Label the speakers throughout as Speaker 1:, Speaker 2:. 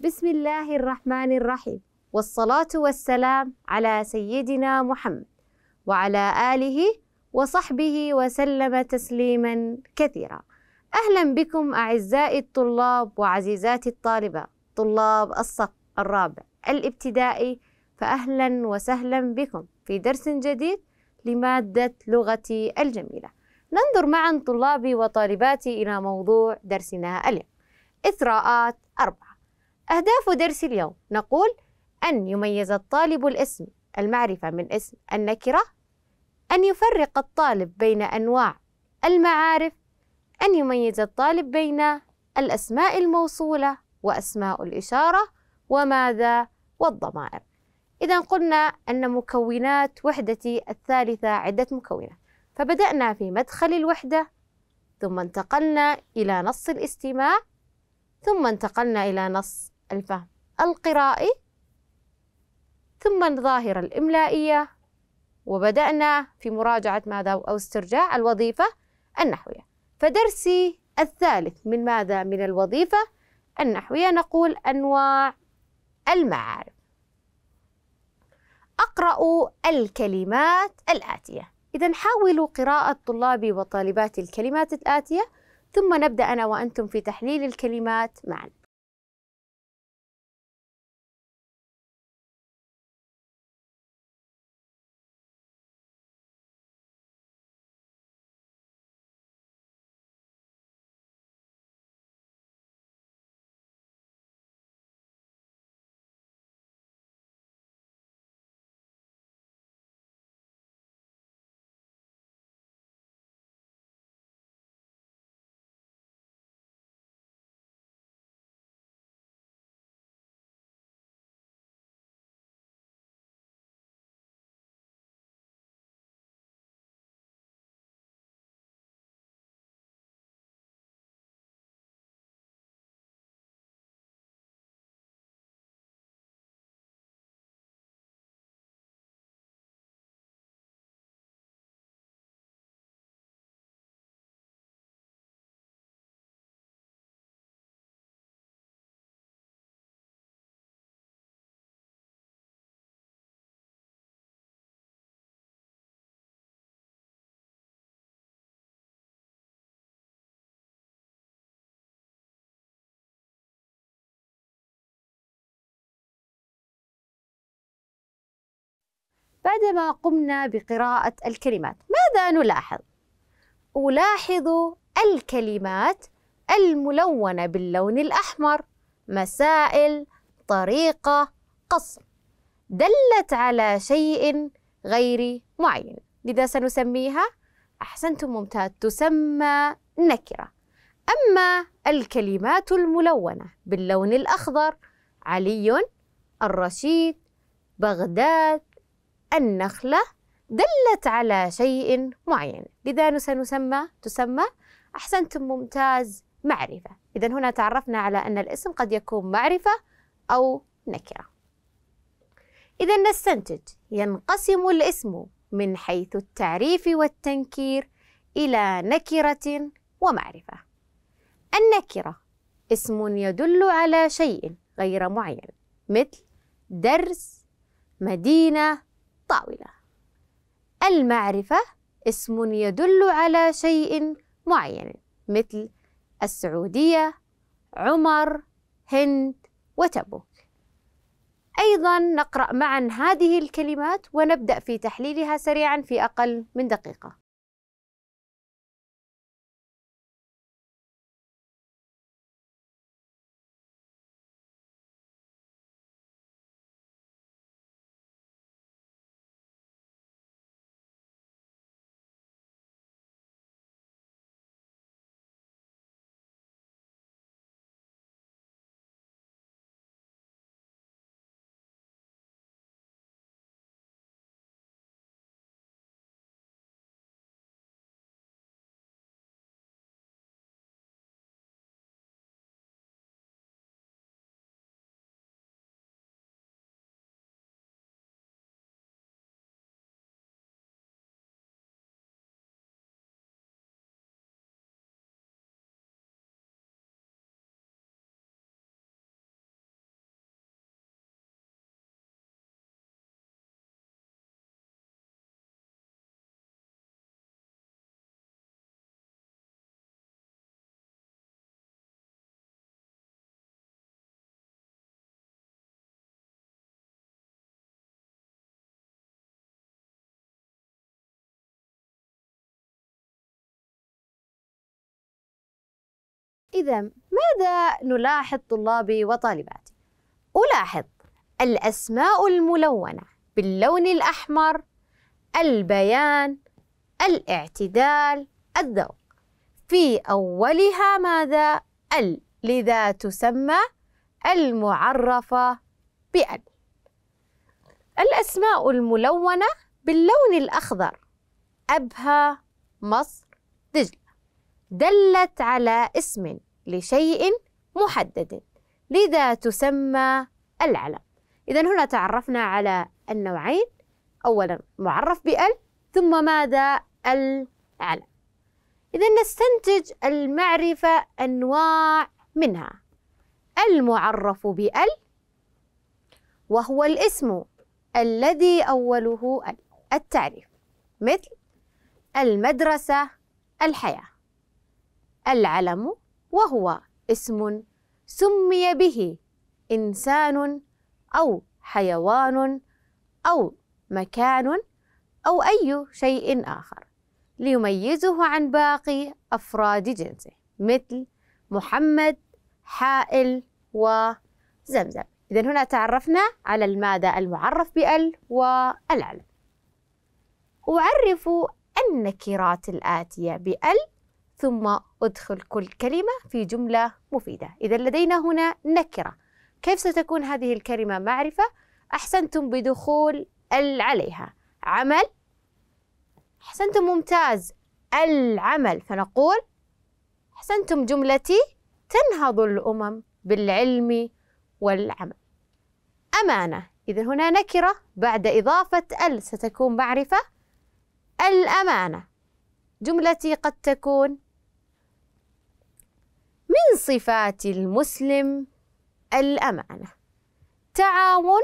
Speaker 1: بسم الله الرحمن الرحيم والصلاة والسلام على سيدنا محمد وعلى آله وصحبه وسلم تسليما كثيرا أهلا بكم أعزائي الطلاب وعزيزاتي الطالبة طلاب الصف الرابع الابتدائي فأهلا وسهلا بكم في درس جديد لمادة لغتي الجميلة ننظر معا طلابي وطالباتي إلى موضوع درسنا اليوم إثراءات أربعة أهداف درس اليوم نقول أن يميز الطالب الاسم المعرفة من اسم النكرة أن يفرق الطالب بين أنواع المعارف أن يميز الطالب بين الأسماء الموصولة وأسماء الإشارة وماذا والضمائر إذا قلنا أن مكونات وحدتي الثالثة عدة مكونات فبدأنا في مدخل الوحدة ثم انتقلنا إلى نص الاستماع ثم انتقلنا إلى نص الفهم القرائي ثم الظاهرة الإملائية وبدأنا في مراجعة ماذا أو استرجاع الوظيفة النحوية فدرسي الثالث من ماذا من الوظيفة النحوية نقول أنواع المعارف أقرأ الكلمات الآتية إذا حاولوا قراءة طلابي وطالباتي الكلمات الآتية ثم نبدأ أنا وأنتم في تحليل الكلمات معاً بعدما قمنا بقراءة الكلمات ماذا نلاحظ؟ ألاحظ الكلمات الملونة باللون الأحمر مسائل طريقة قصر دلت على شيء غير معين لذا سنسميها أحسنتم ممتاز تسمى نكرة أما الكلمات الملونة باللون الأخضر علي الرشيد بغداد النخلة دلت على شيء معين لذا سنسمى تسمى أحسنتم ممتاز معرفة إذا هنا تعرفنا على أن الاسم قد يكون معرفة أو نكرة إذا نستنتج ينقسم الاسم من حيث التعريف والتنكير إلى نكرة ومعرفة النكرة اسم يدل على شيء غير معين مثل درس مدينة الطاولة المعرفة اسم يدل على شيء معين مثل السعودية عمر هند وتبوك أيضا نقرأ معا هذه الكلمات ونبدأ في تحليلها سريعا في أقل من دقيقة إذا ماذا نلاحظ طلابي وطالباتي؟ ألاحظ الأسماء الملونة باللون الأحمر البيان الاعتدال الذوق في أولها ماذا؟ ال لذا تسمى المعرفة بأل الأسماء الملونة باللون الأخضر أبها مصر دجلة دلت على اسم لشيء محدد لذا تسمى العلم إذا هنا تعرفنا على النوعين أولا معرف بأل ثم ماذا العلم إذا نستنتج المعرفة أنواع منها المعرف بأل وهو الاسم الذي أوله التعريف مثل المدرسة الحياة العلم وهو اسم سمي به إنسان أو حيوان أو مكان أو أي شيء آخر ليميزه عن باقي أفراد جنسه مثل محمد حائل وزمزم إذا هنا تعرفنا على المادة المعرف بال والعلم أعرف النكرات الآتية بال ثم ادخل كل كلمة في جملة مفيدة إذا لدينا هنا نكرة كيف ستكون هذه الكلمة معرفة؟ أحسنتم بدخول ال عليها عمل أحسنتم ممتاز العمل فنقول أحسنتم جملتي تنهض الأمم بالعلم والعمل أمانة إذا هنا نكرة بعد إضافة ال ستكون معرفة الأمانة جملتي قد تكون من صفات المسلم الأمانة تعاون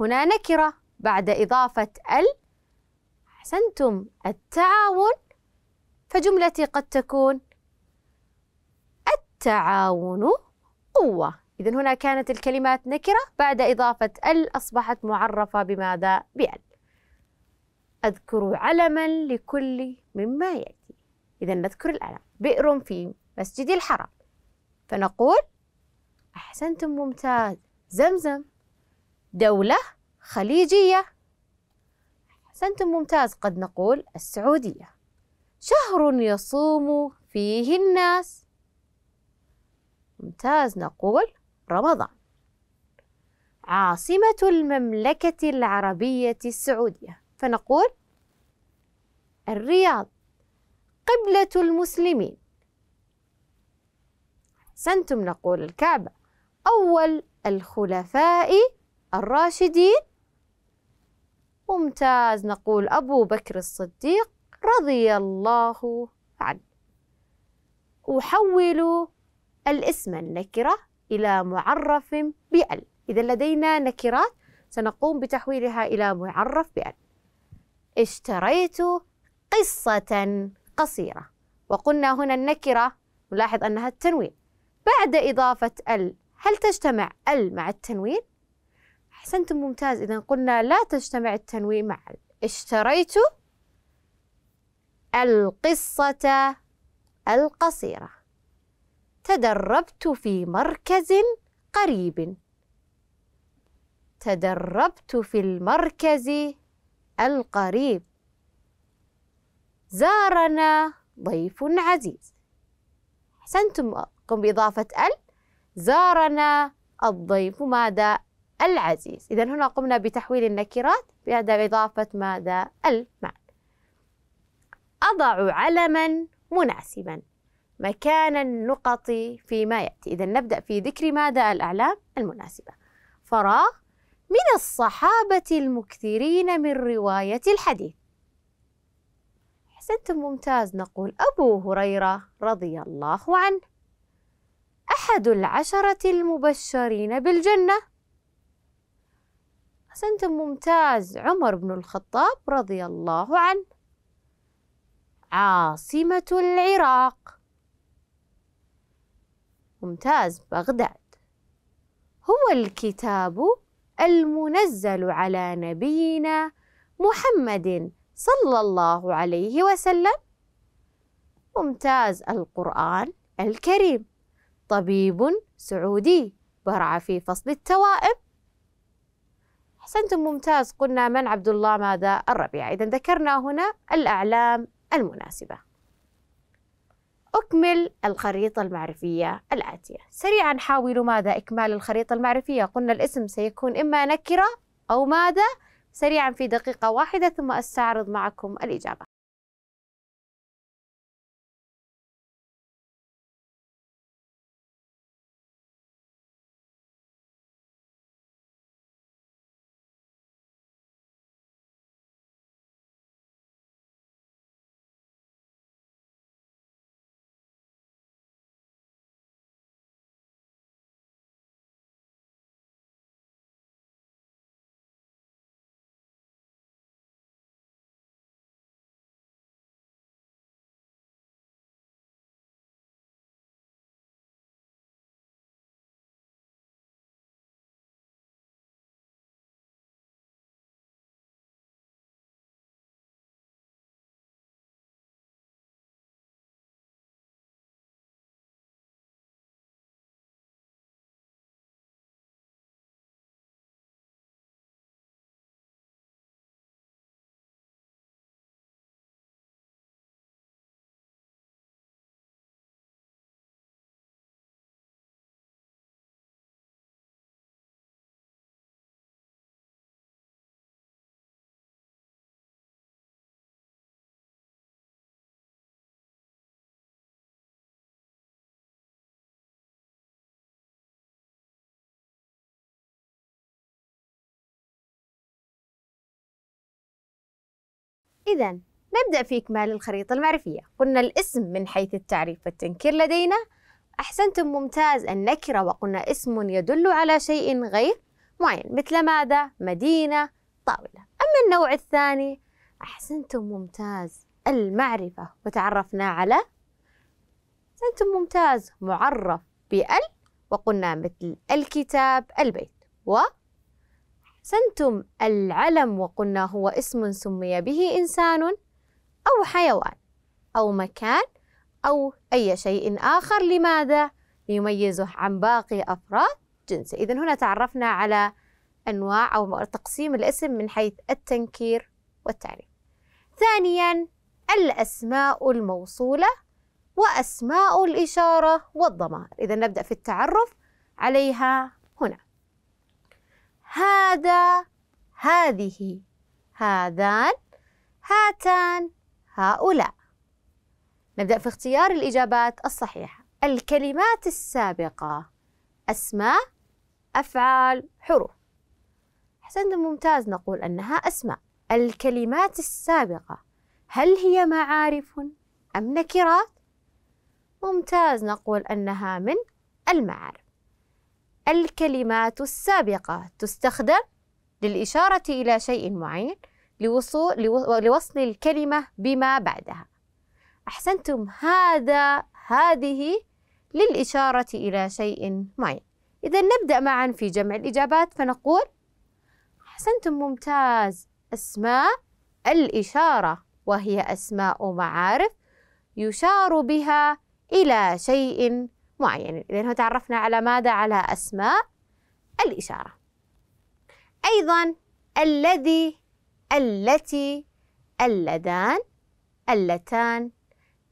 Speaker 1: هنا نكرة بعد إضافة ال أحسنتم التعاون فجملتي قد تكون التعاون قوة إذا هنا كانت الكلمات نكرة بعد إضافة ال أصبحت معرفة بماذا؟ بأل أذكر علما لكل مما يأتي إذا نذكر الألم بئر في مسجد الحرم فنقول أحسنتم ممتاز زمزم دولة خليجية أحسنتم ممتاز قد نقول السعودية شهر يصوم فيه الناس ممتاز نقول رمضان عاصمة المملكة العربية السعودية فنقول الرياض قبلة المسلمين أحسنتم نقول الكعبة أول الخلفاء الراشدين ممتاز نقول أبو بكر الصديق رضي الله عنه أحول الاسم النكرة إلى معرف بأل إذا لدينا نكرات سنقوم بتحويلها إلى معرف بأل اشتريت قصة قصيرة وقلنا هنا النكرة نلاحظ أنها التنوين بعد إضافة ال هل تجتمع ال مع التنوين؟ أحسنتم ممتاز إذا قلنا لا تجتمع التنوين مع ال اشتريت القصة القصيرة تدربت في مركز قريب تدربت في المركز القريب زارنا ضيف عزيز أحسنتم قم بإضافة ال زارنا الضيف ماذا العزيز إذا هنا قمنا بتحويل النكرات بعد إضافة ماذا المعنى أضع علما مناسبا مكان النقط فيما يأتي إذا نبدأ في ذكر ماذا الأعلام المناسبة فراغ من الصحابة المكثرين من رواية الحديث أحسنتم ممتاز نقول أبو هريرة رضي الله عنه أحد العشرة المبشرين بالجنة أحسنتم ممتاز عمر بن الخطاب رضي الله عنه عاصمة العراق ممتاز بغداد هو الكتاب المنزل على نبينا محمد صلى الله عليه وسلم ممتاز القرآن الكريم طبيب سعودي برع في فصل التوائم أحسنتم ممتاز قلنا من عبد الله ماذا الربيع إذا ذكرنا هنا الأعلام المناسبة أكمل الخريطة المعرفية الآتية سريعا حاولوا ماذا إكمال الخريطة المعرفية قلنا الاسم سيكون إما نكرة أو ماذا سريعا في دقيقة واحدة ثم أستعرض معكم الإجابة إذا نبدأ في إكمال الخريطة المعرفية قلنا الاسم من حيث التعريف والتنكير لدينا أحسنتم ممتاز النكرة وقلنا اسم يدل على شيء غير معين مثل ماذا؟ مدينة طاولة أما النوع الثاني أحسنتم ممتاز المعرفة وتعرفنا على أحسنتم ممتاز معرف بأل وقلنا مثل الكتاب البيت و سنتم العلم وقلنا هو اسم سمي به إنسان أو حيوان أو مكان أو أي شيء آخر لماذا؟ ليميزه عن باقي أفراد جنسه إذا هنا تعرفنا على أنواع أو تقسيم الاسم من حيث التنكير والتعريف ثانيا الأسماء الموصولة وأسماء الإشارة والضمائر إذا نبدأ في التعرف عليها هنا هذا هذه هذان هاتان هؤلاء نبدأ في اختيار الإجابات الصحيحة الكلمات السابقة أسماء أفعال حروف أحسنت ممتاز نقول أنها أسماء الكلمات السابقة هل هي معارف أم نكرات؟ ممتاز نقول أنها من المعارف الكلمات السابقة تستخدم للإشارة إلى شيء معين لوصول لوصل الكلمة بما بعدها أحسنتم هذا هذه للإشارة إلى شيء معين إذا نبدأ معا في جمع الإجابات فنقول أحسنتم ممتاز أسماء الإشارة وهي أسماء معارف يشار بها إلى شيء معين إذا هو تعرفنا على ماذا؟ على أسماء الإشارة أيضا الذي التي اللذان اللتان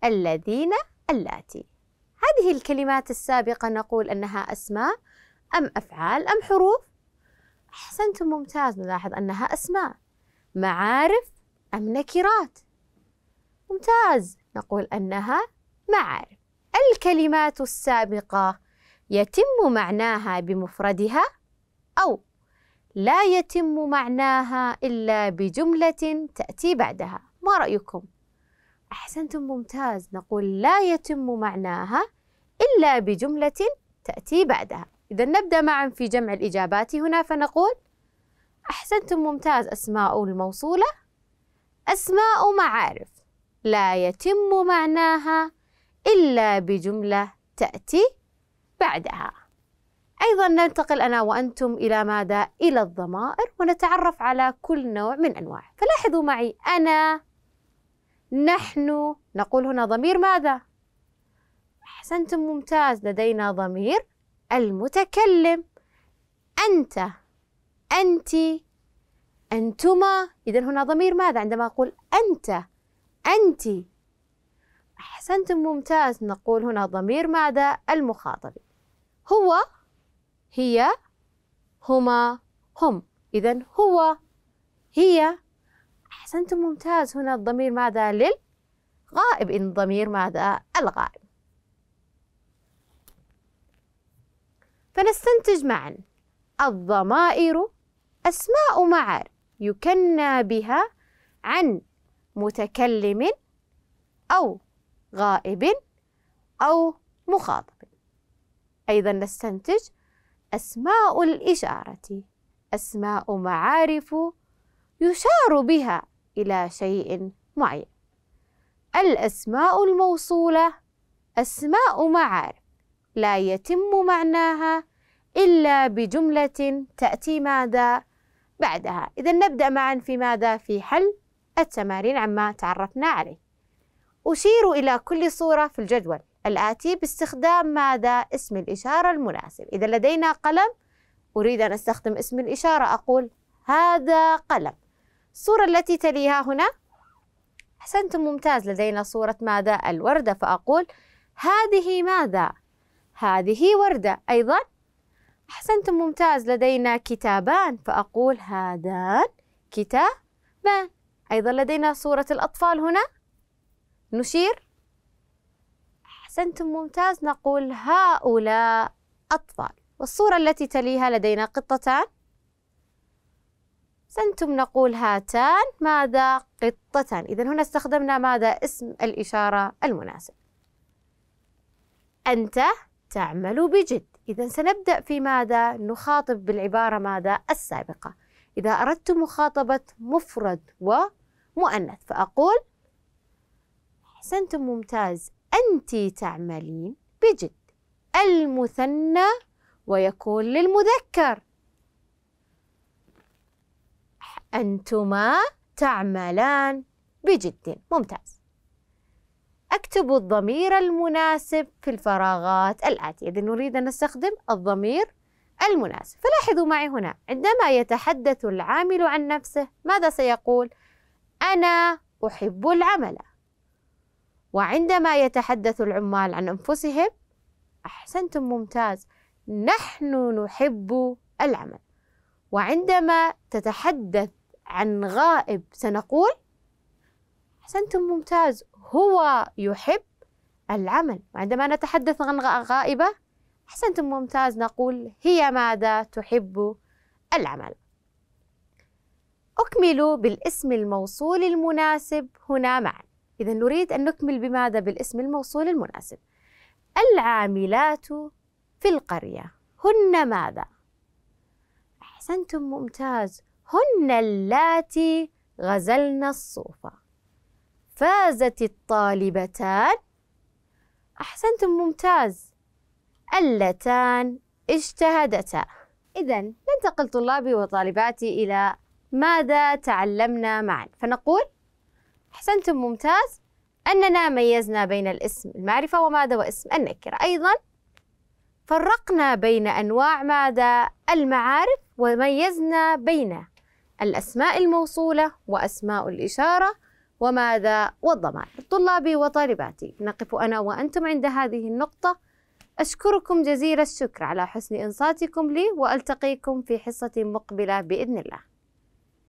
Speaker 1: الذين اللاتي هذه الكلمات السابقة نقول أنها أسماء أم أفعال أم حروف أحسنتم ممتاز نلاحظ أنها أسماء معارف أم نكرات ممتاز نقول أنها معارف الكلمات السابقة يتم معناها بمفردها أو لا يتم معناها إلا بجملة تأتي بعدها ما رأيكم؟ أحسنتم ممتاز نقول لا يتم معناها إلا بجملة تأتي بعدها إذا نبدأ معا في جمع الإجابات هنا فنقول أحسنتم ممتاز أسماء الموصولة أسماء معارف لا يتم معناها إلا بجملة تأتي بعدها أيضا ننتقل أنا وأنتم إلى ماذا؟ إلى الضمائر ونتعرف على كل نوع من أنواع فلاحظوا معي أنا نحن نقول هنا ضمير ماذا؟ أحسنتم ممتاز لدينا ضمير المتكلم أنت أنت أنتما إذا هنا ضمير ماذا عندما أقول أنت أنت أحسنتم ممتاز نقول هنا ضمير ماذا المخاطب هو هي هما هم إذا هو هي أحسنتم ممتاز هنا الضمير ماذا للغائب إن الضمير ماذا الغائب فنستنتج معا الضمائر أسماء معار يكنى بها عن متكلم أو غائب أو مخاطب أيضا نستنتج أسماء الإشارة أسماء معارف يشار بها إلى شيء معين الأسماء الموصولة أسماء معارف لا يتم معناها إلا بجملة تأتي ماذا بعدها إذا نبدأ معا في ماذا في حل التمارين عما تعرفنا عليه أشير إلى كل صورة في الجدول الآتي باستخدام ماذا؟ اسم الإشارة المناسب إذا لدينا قلم أريد أن أستخدم اسم الإشارة أقول هذا قلم الصورة التي تليها هنا أحسنتم ممتاز لدينا صورة ماذا؟ الوردة فأقول هذه ماذا؟ هذه وردة أيضا أحسنتم ممتاز لدينا كتابان فأقول هذان كتابان أيضا لدينا صورة الأطفال هنا نشير أحسنتم ممتاز نقول هؤلاء أطفال والصورة التي تليها لدينا قطتان أحسنتم نقول هاتان ماذا قطتان إذا هنا استخدمنا ماذا اسم الإشارة المناسب أنت تعمل بجد إذا سنبدأ في ماذا نخاطب بالعبارة ماذا السابقة إذا أردت مخاطبة مفرد ومؤنث فأقول أحسنتم ممتاز أنت تعملين بجد المثنى ويكون للمذكر أنتما تعملان بجد ممتاز أكتب الضمير المناسب في الفراغات الآتية إذا نريد أن نستخدم الضمير المناسب فلاحظوا معي هنا عندما يتحدث العامل عن نفسه ماذا سيقول أنا أحب العمل وعندما يتحدث العمال عن أنفسهم أحسنتم ممتاز نحن نحب العمل وعندما تتحدث عن غائب سنقول أحسنتم ممتاز هو يحب العمل وعندما نتحدث عن غائبة أحسنتم ممتاز نقول هي ماذا تحب العمل أكمل بالاسم الموصول المناسب هنا معا إذا نريد أن نكمل بماذا بالاسم الموصول المناسب العاملات في القرية هن ماذا؟ أحسنتم ممتاز هن اللاتي غزلن الصوف فازت الطالبتان أحسنتم ممتاز اللتان اجتهدتا إذا ننتقل طلابي وطالباتي إلى ماذا تعلمنا معا فنقول أحسنتم ممتاز أننا ميزنا بين الاسم المعرفة وماذا واسم النكرة أيضا فرقنا بين أنواع ماذا المعارف وميزنا بين الأسماء الموصولة وأسماء الإشارة وماذا والضمائر طلابي وطالباتي نقف أنا وأنتم عند هذه النقطة أشكركم جزيل الشكر على حسن إنصاتكم لي وألتقيكم في حصة مقبلة بإذن الله